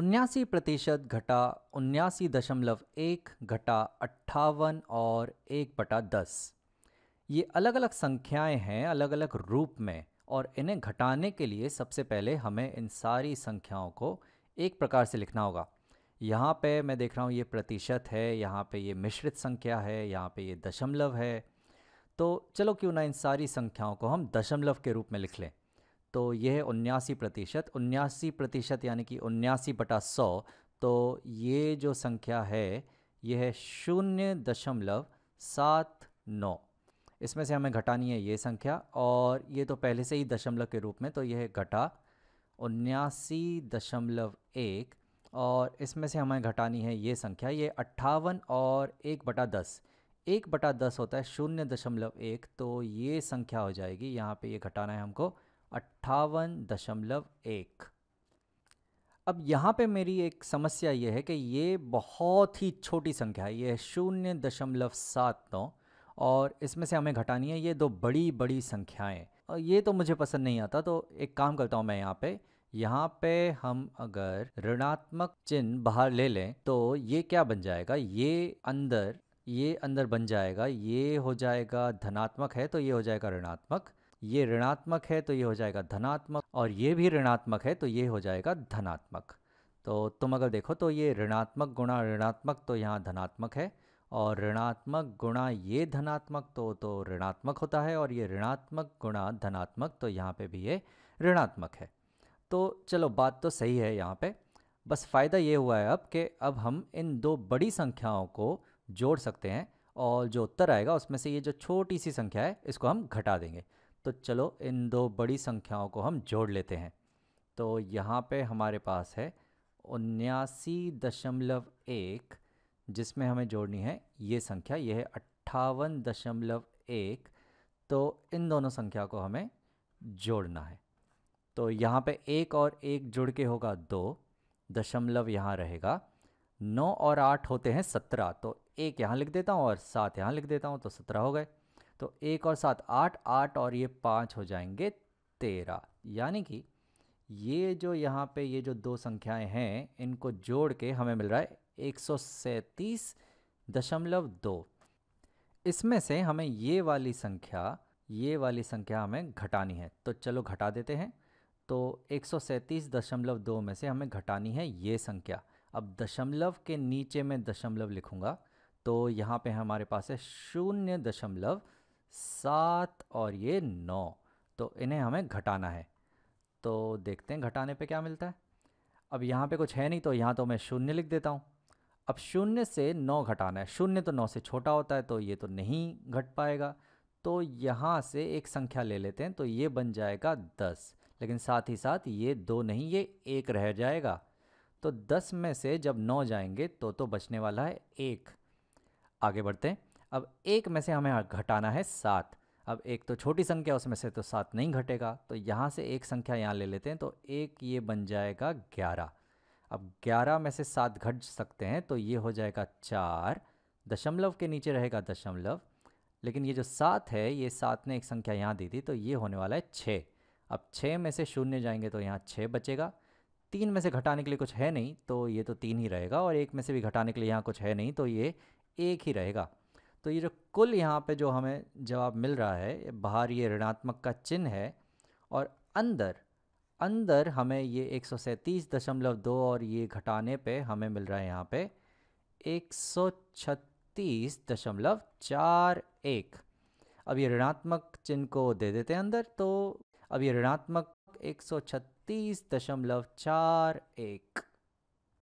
उन्यासी प्रतिशत घटा उन्यासी दशमलव एक घटा अट्ठावन और एक बटा दस ये अलग अलग संख्याएं हैं अलग अलग रूप में और इन्हें घटाने के लिए सबसे पहले हमें इन सारी संख्याओं को एक प्रकार से लिखना होगा यहाँ पे मैं देख रहा हूँ ये प्रतिशत है यहाँ पे ये मिश्रित संख्या है यहाँ पे ये दशमलव है तो चलो क्यों ना इन सारी संख्याओं को हम दशमलव के रूप में लिख लें तो यह है उन्यासी प्रतिशत उन्यासी प्रतिशत यानी कि उन्यासी बटा सौ तो ये जो संख्या है यह है शून्य दशमलव सात नौ इसमें से हमें घटानी है ये संख्या और ये तो पहले से ही दशमलव के रूप में तो यह घटा उन्यासी दशमलव एक और इसमें से हमें घटानी है ये संख्या ये अट्ठावन और एक बटा दस एक बटा दस होता है शून्य दशमलव एक तो ये संख्या हो जाएगी यहाँ पे ये घटाना है हमको अट्ठावन दशमलव एक अब यहाँ पे मेरी एक समस्या ये है कि ये बहुत ही छोटी संख्या है ये शून्य दशमलव सात नौ और इसमें से हमें घटानी है ये दो बड़ी बड़ी संख्याएं और ये तो मुझे पसंद नहीं आता तो एक काम करता हूँ मैं यहाँ पे यहाँ पे हम अगर ऋणात्मक चिन्ह बाहर ले लें तो ये क्या बन जाएगा ये अंदर ये अंदर बन जाएगा ये हो जाएगा धनात्मक है तो ये हो जाएगा ऋणात्मक ये ऋणात्मक है तो ये हो जाएगा धनात्मक और ये भी ऋणात्मक है तो ये हो जाएगा धनात्मक तो तुम अगर देखो तो ये ऋणात्मक गुणा ऋणात्मक तो यहाँ धनात्मक है और ऋणात्मक गुणा ये धनात्मक तो तो ऋणात्मक होता है और ये ऋणात्मक गुणा धनात्मक तो यहाँ पे भी ये ऋणात्मक है तो चलो बात तो सही है यहाँ पे बस फ़ायदा ये हुआ है अब कि अब हम इन दो बड़ी संख्याओं को जोड़ सकते हैं और जो उत्तर आएगा उसमें से ये जो छोटी सी संख्या है इसको हम घटा देंगे तो चलो इन दो बड़ी संख्याओं को हम जोड़ लेते हैं तो यहाँ पे हमारे पास है उन्यासी दशमलव एक जिसमें हमें जोड़नी है ये संख्या ये है अट्ठावन दशमलव एक तो इन दोनों संख्या को हमें जोड़ना है तो यहाँ पे एक और एक जुड़ के होगा दो दशमलव यहाँ रहेगा नौ और आठ होते हैं सत्रह तो एक यहाँ लिख देता हूँ और सात यहाँ लिख देता हूँ तो सत्रह हो गए तो एक और सात आठ आठ और ये पाँच हो जाएंगे तेरह यानी कि ये जो यहाँ पे ये जो दो संख्याएं हैं इनको जोड़ के हमें मिल रहा है एक सौ सैंतीस दशमलव दो इसमें से हमें ये वाली संख्या ये वाली संख्या हमें घटानी है तो चलो घटा देते हैं तो एक सौ सैंतीस दशमलव दो में से हमें घटानी है ये संख्या अब दशमलव के नीचे मैं दशमलव लिखूँगा तो यहाँ पे हमारे पास है शून्य दशमलव सात और ये नौ तो इन्हें हमें घटाना है तो देखते हैं घटाने पे क्या मिलता है अब यहाँ पे कुछ है नहीं तो यहाँ तो मैं शून्य लिख देता हूँ अब शून्य से नौ घटाना है शून्य तो नौ से छोटा होता है तो ये तो नहीं घट पाएगा तो यहाँ से एक संख्या ले लेते हैं तो ये बन जाएगा दस लेकिन साथ ही साथ ये दो नहीं ये एक रह जाएगा तो दस में से जब नौ जाएंगे तो तो बचने वाला है एक आगे बढ़ते हैं अब एक में से हमें घटाना है सात अब एक तो छोटी संख्या उसमें से तो सात नहीं घटेगा तो यहाँ से एक संख्या यहाँ ले लेते हैं तो एक ये बन जाएगा ग्यारह अब ग्यारह में से सात घट सकते हैं तो ये हो जाएगा चार दशमलव के नीचे रहेगा दशमलव लेकिन ये जो सात है ये सात ने एक संख्या यहाँ दी थी तो ये होने वाला है छः अब छः में से शून्य जाएंगे तो यहाँ छः बचेगा तीन में से घटाने के लिए कुछ है नहीं तो ये तो तीन ही रहेगा और एक में से भी घटाने के लिए यहाँ कुछ है नहीं तो ये एक ही रहेगा तो ये जो कुल यहाँ पे जो हमें जवाब मिल रहा है बाहर ये ऋणात्मक का चिन्ह है और अंदर अंदर हमें ये एक दशमलव दो और ये घटाने पे हमें मिल रहा है यहाँ पे एक सौ छत्तीस दशमलव चार एक अब ये ऋणात्मक चिन्ह को दे देते हैं अंदर तो अब ये ऋणात्मक एक सौ छत्तीस दशमलव चार एक